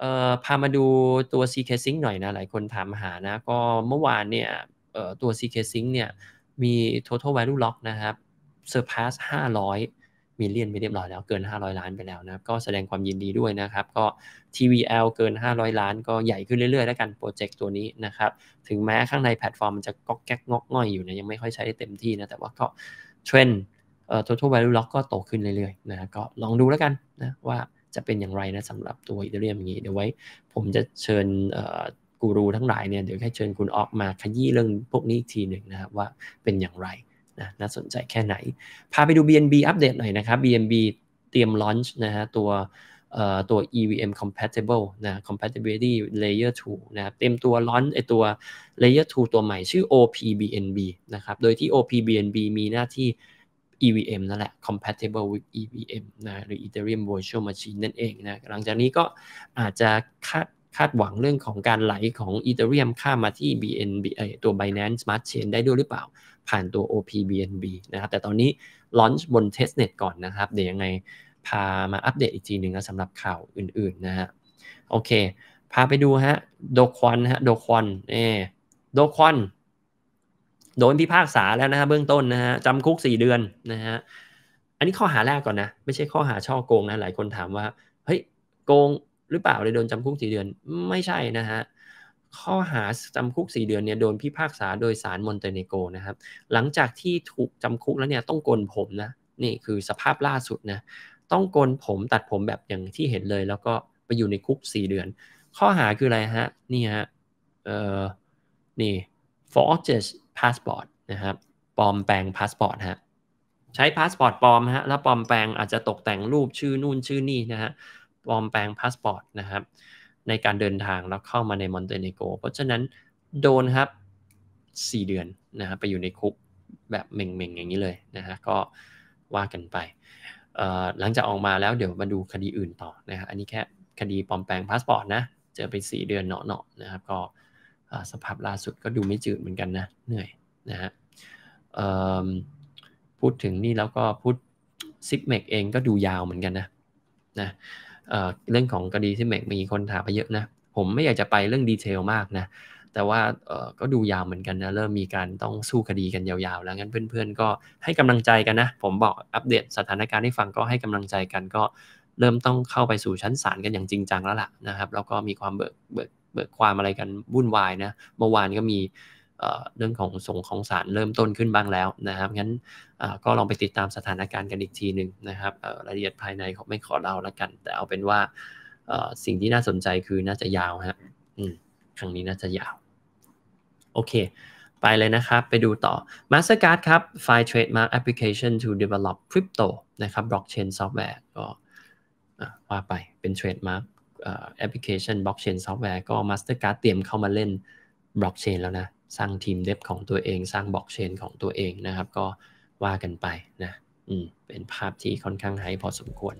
เอ่อพามาดูตัว CK Sync หน่อยนะหลายคนถามหานะก็เมื่อวานเนี่ยเอ่อตัว CK Sync เนี่ยมี total value lock นะครับ surpass 500มิลเลียนไปเรียบร้อยแล้วเกิน 500 ล้านไปแล้วนะครับก็แสดงความยินดีด้วยนะครับ ก็ TVL เกิน 500 ล้านก็ใหญ่ขึ้นเรื่อยๆ แล้วกันโปรเจกต์ตัวนี้นะครับ ถึงแม้ข้างในแพลตฟอร์มมันจะก๊อกแก๊กงอกง่อยอยู่นะยังไม่ค่อยใช้ได้เต็มที่นะ แต่ว่าก็เทรนด์เอ่อ total value lock ก็โตขึ้นเรื่อยๆนะก็ลองดูแล้วกันนะว่าจะเป็นอย่างไรนะสำหรับตัวอีเทเรียมอย่างนี้เดี๋ยวไว้ ผมจะเชิญกูรูทั้งหลายเนี่ยเดี๋ยวแค่เชิญคุณออกมาขยี้เรื่องพวกนี้อีกทีหนึ่งนะครับว่าเป็นอย่างไรนะน่าสนใจแค่ไหน พาไปดู BNB อัปเดตหน่อยนะครับ BNB เตรียมลอนช์นะฮะตัวตัว EVM compatible นะ compatibility layer 2 นะเต็มตัวลอนไอตัว layer 2 ตัวใหม่ชื่อ OPBNB นะครับโดยที่ OPBNB มีหน้าที่ EVM นั่นแหละ compatible with EVM นะหรือ Ethereum Virtual Machine นั่นเองนะหลังจากนี้ก็อาจจะคาดคาดหวังเรื่องของการไหลของ Ethereum ข้ามมาที่ BNB ตัว Binance Smart Chain ได้ด้วยหรือเปล่าผ่านตัว OP BNB นะครับแต่ตอนนี้ลอ n c h บน testnet ก่อนนะครับ เดี๋ยวยังไงพามาอัปเดตอีกทีหนึ่งนะสำหรับข่าวอื่นๆนะฮะโอเค พาไปดูฮะโดควันฮะโดควันเอโดควันโดนพิพากษาแล้วนะฮะเบื้องต้นนะฮะจำคุกสี่เดือนนะฮะอันนี้ข้อหาแรกก่อนนะไม่ใช่ข้อหาช่อโกงนะหลายคนถามว่าเฮ้ยโกงหรือเปล่าเลยโดนจำคุกสี่เดือน ไม่ใช่นะฮะข้อหาจำคุกสี่เดือนเนี่ยโดนพิพากษาโดยสารมอนเตเนโกนะครับหลังจากที่ถูกจำคุกแล้วเนี่ยต้องโกนผมนะนี่คือสภาพล่าสุดนะต้องโกนผมตัดผมแบบอย่างที่เห็นเลย แล้วก็ไปอยู่ในคุกสี่เดือน ข้อหาคืออะไรฮะนี่ฮะเอ่อนี่ forges พาสปอร์ตนะครับปลอมแปลงพาสปอร์ตฮะใช้พาสปอร์ตปลอมฮะแล้วปลอมแปลงอาจจะตกแต่งรูปชื่อนู่นชื่อนี่นะฮะปลอมแปลงพาสปอร์ตนะครับในการเดินทางแล้วเข้ามาในมอนเตเนโกเพราะฉะนั้นโดนครับ 4 เดือนนะฮะไปอยู่ในคุกแบบเม่งๆ อย่างนี้เลยนะฮะก็ว่ากันไป หลังจากออกมาแล้วเดี๋ยวมาดูคดีอื่นต่อนะฮะอันนี้แค่คดีปลอมแปลงพาสปอร์ตนะเจอไป 4 เดือนเนาะๆนะครับก็สภาพล่าสุดก็ดูไม่จืดเหมือนกันนะเหนื่อยนะฮะพูดถึงนี่แล้วก็พูดซิกเมกเองก็ดูยาวเหมือนกันนะนะเเรื่องของคดีซิกเมกมีคนถามไปเยอะนะผมไม่อยากจะไปเรื่องดีเทลมากนะแต่ว่าก็ดูยาวเหมือนกันนะเริ่มมีการต้องสู้คดีกันยาวๆแล้วงั้นเพื่อนๆก็ให้กำลังใจกันนะผมบอกอัปเดตสถานการณ์ให้ฟังก็ให้กำลังใจกันก็เริ่มต้องเข้าไปสู่ชั้นศาลกันอย่างจริงจังแล้วล่ะนะครับแล้วก็มีความเบิกเบิกเบิกความอะไรกัน วุ่นวายนะเมื่อวานก็มีเรื่องของส่งของสารเริ่มต้นขึ้นบ้างแล้วนะครับงั้นก็ลองไปติดตามสถานการณ์กันอีกทีหนึ่งนะครับรายละเอียดภายในเขาไม่ขอเล่าละกัน แต่เอาเป็นว่าสิ่งที่น่าสนใจคือน่าจะยาวับครั้งนี้น่าจะยาว โอเค ไปเลยนะครับ ไปดูต่อ Mastercard ครับ File Trademark Application to develop crypto นะครับ blockchain software ก็ว่าไปเป็น trademark แอปพลิเคชันบล็อกเชนซอฟต์แวร์ก็ Mastercard เตรียมเข้ามาเล่นบล็อกเชนแล้วนะ สร้างทีมเดบของตัวเองสร้างบล็อกเชนของตัวเองนะครับ ก็ว่ากันไปนะอืมเป็นภาพที่ค่อนข้างไฮพอสมควร